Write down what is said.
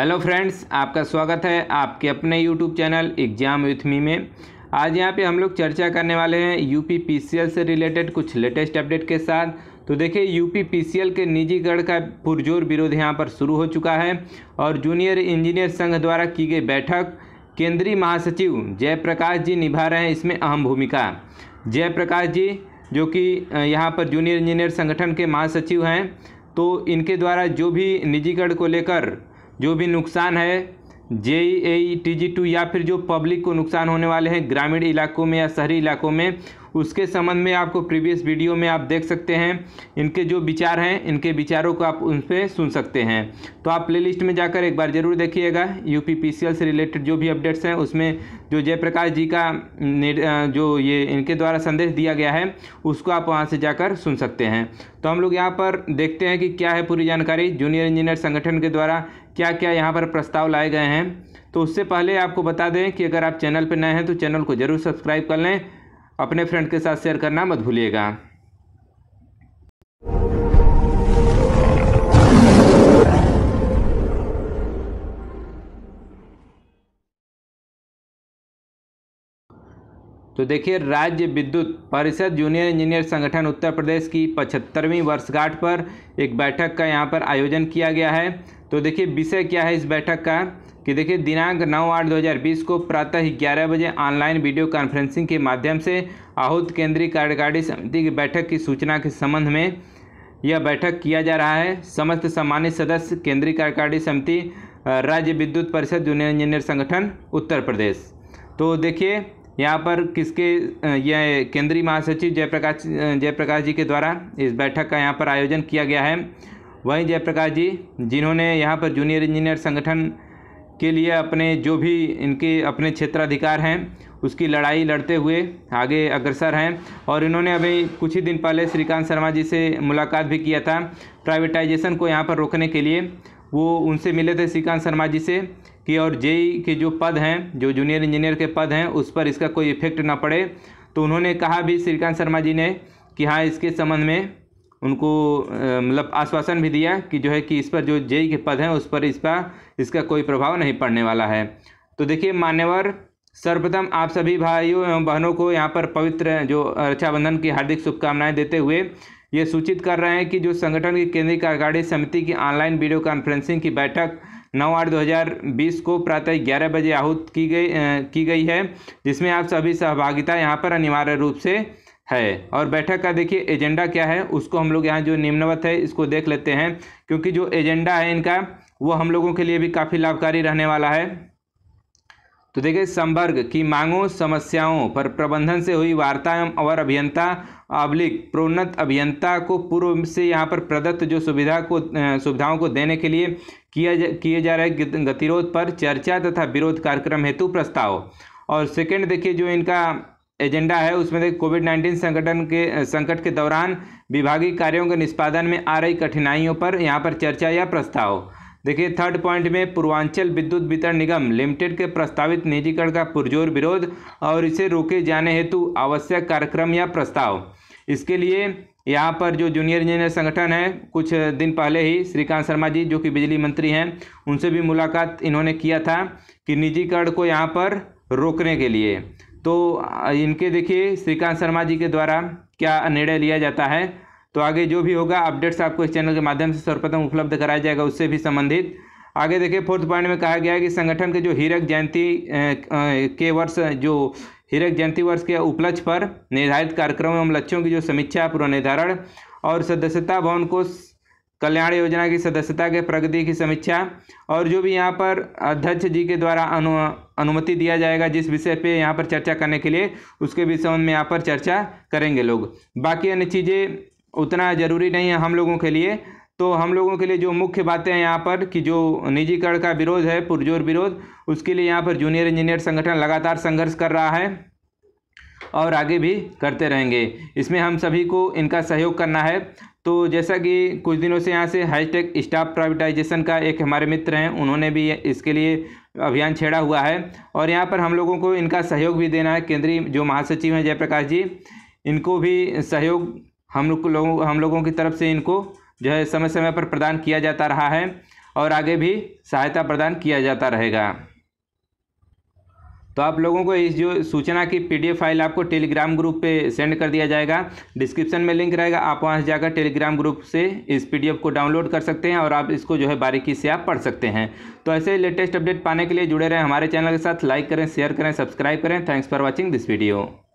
hello friends आपका स्वागत है आपके अपने YouTube channel exam with me में आज यहाँ पे हम लोग चर्चा करने वाले हैं यूपी पीसीएल से रिलेटेड कुछ लेटेस्ट अपडेट के साथ तो देखिए यूपी पीसीएल के निजीकरण का पुरजोर विरोध यहाँ पर शुरू हो चुका है और जूनियर इंजीनियर संघ द्वारा की गई बैठक केंद्रीय महासचिव जयप्रकाश जी निभा रहे हैं इसमें अहम भूमिका जयप्रकाश जी जो कि यहाँ पर जूनियर इंजीनियर संगठन के महासचिव हैं तो इनके द्वारा जो भी निजीकरण को लेकर जो भी नुकसान है जे ई टी जी टू या फिर जो पब्लिक को नुकसान होने वाले हैं ग्रामीण इलाकों में या शहरी इलाकों में उसके संबंध में आपको प्रीवियस वीडियो में आप देख सकते हैं इनके जो विचार हैं इनके विचारों को आप उन पर सुन सकते हैं तो आप प्लेलिस्ट में जाकर एक बार ज़रूर देखिएगा यू से रिलेटेड जो भी अपडेट्स हैं उसमें जो जयप्रकाश जी का जो ये इनके द्वारा संदेश दिया गया है उसको आप वहाँ से जाकर सुन सकते हैं तो हम लोग यहाँ पर देखते हैं कि क्या है पूरी जानकारी जूनियर इंजीनियर संगठन के द्वारा क्या क्या यहाँ पर प्रस्ताव लाए गए हैं तो उससे पहले आपको बता दें कि अगर आप चैनल पर नए हैं तो चैनल को ज़रूर सब्सक्राइब कर लें अपने फ्रेंड के साथ शेयर करना मत भूलिएगा तो देखिए राज्य विद्युत परिषद जूनियर इंजीनियर संगठन उत्तर प्रदेश की पचहत्तरवीं वर्षगांठ पर एक बैठक का यहाँ पर आयोजन किया गया है तो देखिए विषय क्या है इस बैठक का कि देखिए दिनांक 9 आठ 2020 को प्रातः ग्यारह बजे ऑनलाइन वीडियो कॉन्फ्रेंसिंग के माध्यम से आहूत केंद्रीय कार्यकारी समिति की बैठक की सूचना के संबंध में यह बैठक किया जा रहा है समस्त सम्मानित सदस्य केंद्रीय कार्यकारी समिति राज्य विद्युत परिषद जूनियर इंजीनियर संगठन उत्तर प्रदेश तो देखिए यहाँ पर किसके यह केंद्रीय महासचिव जयप्रकाश जयप्रकाश जी के द्वारा इस बैठक का यहाँ पर आयोजन किया गया है वहीं जयप्रकाश जी जिन्होंने यहाँ पर जूनियर इंजीनियर संगठन के लिए अपने जो भी इनके अपने क्षेत्राधिकार हैं उसकी लड़ाई लड़ते हुए आगे अग्रसर हैं और इन्होंने अभी कुछ ही दिन पहले श्रीकांत शर्मा जी से मुलाकात भी किया था प्राइवेटाइजेशन को यहाँ पर रोकने के लिए वो उनसे मिले थे श्रीकांत शर्मा जी से कि और जेई के जो पद हैं जो जूनियर इंजीनियर के पद हैं उस पर इसका कोई इफेक्ट ना पड़े तो उन्होंने कहा भी श्रीकांत शर्मा जी ने कि हाँ इसके संबंध में उनको मतलब आश्वासन भी दिया कि जो है कि इस पर जो जेई के पद हैं उस पर इस पर इसका कोई प्रभाव नहीं पड़ने वाला है तो देखिए मान्यवर सर्वप्रथम आप सभी भाइयों एवं बहनों को यहाँ पर पवित्र जो रक्षाबंधन की हार्दिक शुभकामनाएं देते हुए ये सूचित कर रहे हैं कि जो संगठन की केंद्रीय कार्यकारी समिति की ऑनलाइन वीडियो कॉन्फ्रेंसिंग की बैठक नौ आठ 2020 को प्रातः ग्यारह बजे आहूत की गई की गई है जिसमें आप सभी सहभागिता यहाँ पर अनिवार्य रूप से है और बैठक का देखिए एजेंडा क्या है उसको हम लोग यहाँ जो निम्नवत है इसको देख लेते हैं क्योंकि जो एजेंडा है इनका वो हम लोगों के लिए भी काफ़ी लाभकारी रहने वाला है तो देखिए संवर्ग की मांगों समस्याओं पर प्रबंधन से हुई वार्ता एवं और अभियंता अब्लिक प्रोन्नत अभियंता को पूर्व से यहाँ पर प्रदत्त जो सुविधा को सुविधाओं को देने के लिए किया जा, किए जा रहे गतिरोध पर चर्चा तथा विरोध कार्यक्रम हेतु प्रस्ताव और सेकंड देखिए जो इनका एजेंडा है उसमें देखिए कोविड नाइन्टीन संगठन के संकट के दौरान विभागीय कार्यों के निष्पादन में आ रही कठिनाइयों पर यहाँ पर चर्चा या प्रस्ताव देखिए थर्ड पॉइंट में पूर्वांचल विद्युत वितरण निगम लिमिटेड के प्रस्तावित निजीकरण का पुरजोर विरोध और इसे रोके जाने हेतु आवश्यक कार्यक्रम या प्रस्ताव इसके लिए यहाँ पर जो जूनियर इंजीनियर संगठन है कुछ दिन पहले ही श्रीकांत शर्मा जी जो कि बिजली मंत्री हैं उनसे भी मुलाकात इन्होंने किया था कि निजीकरण को यहाँ पर रोकने के लिए तो इनके देखिए श्रीकांत शर्मा जी के द्वारा क्या निर्णय लिया जाता है तो आगे जो भी होगा अपडेट्स आपको इस चैनल के माध्यम से सर्वप्रथम उपलब्ध कराया जाएगा उससे भी संबंधित आगे देखिए फोर्थ पॉइंट में कहा गया है कि संगठन के जो हीरक जयंती के वर्ष जो हीरक जयंती वर्ष के उपलक्ष्य पर निर्धारित कार्यक्रम एवं लक्ष्यों की जो समीक्षा पूर्व निर्धारण और सदस्यता भवन को कल्याण योजना की सदस्यता के प्रगति की समीक्षा और जो भी यहाँ पर अध्यक्ष जी के द्वारा अनु अनुमति दिया जाएगा जिस विषय पे यहाँ पर चर्चा करने के लिए उसके विषय में यहाँ पर चर्चा करेंगे लोग बाकी अन्य चीज़ें उतना ज़रूरी नहीं है हम लोगों के लिए तो हम लोगों के लिए जो मुख्य बातें हैं यहाँ पर कि जो निजीकरण का विरोध है पुरजोर विरोध उसके लिए यहाँ पर जूनियर इंजीनियर संगठन लगातार संघर्ष कर रहा है और आगे भी करते रहेंगे इसमें हम सभी को इनका सहयोग करना है तो जैसा कि कुछ दिनों से यहाँ से हाईटेक स्टाफ प्राइवेटाइजेशन का एक हमारे मित्र हैं उन्होंने भी इसके लिए अभियान छेड़ा हुआ है और यहाँ पर हम लोगों को इनका सहयोग भी देना है केंद्रीय जो महासचिव हैं जयप्रकाश जी इनको भी सहयोग हम लोग लोगों हम लोगों की तरफ से इनको जो है समय समय पर प्रदान किया जाता रहा है और आगे भी सहायता प्रदान किया जाता रहेगा तो आप लोगों को इस जो सूचना की पीडीएफ फाइल आपको टेलीग्राम ग्रुप पे सेंड कर दिया जाएगा डिस्क्रिप्शन में लिंक रहेगा आप वहाँ से जाकर टेलीग्राम ग्रुप से इस पीडीएफ को डाउनलोड कर सकते हैं और आप इसको जो है बारीकी से आप पढ़ सकते हैं तो ऐसे लेटेस्ट अपडेट पाने के लिए जुड़े रहें हमारे चैनल के साथ लाइक करें शेयर करें सब्सक्राइब करें thanks for watching this video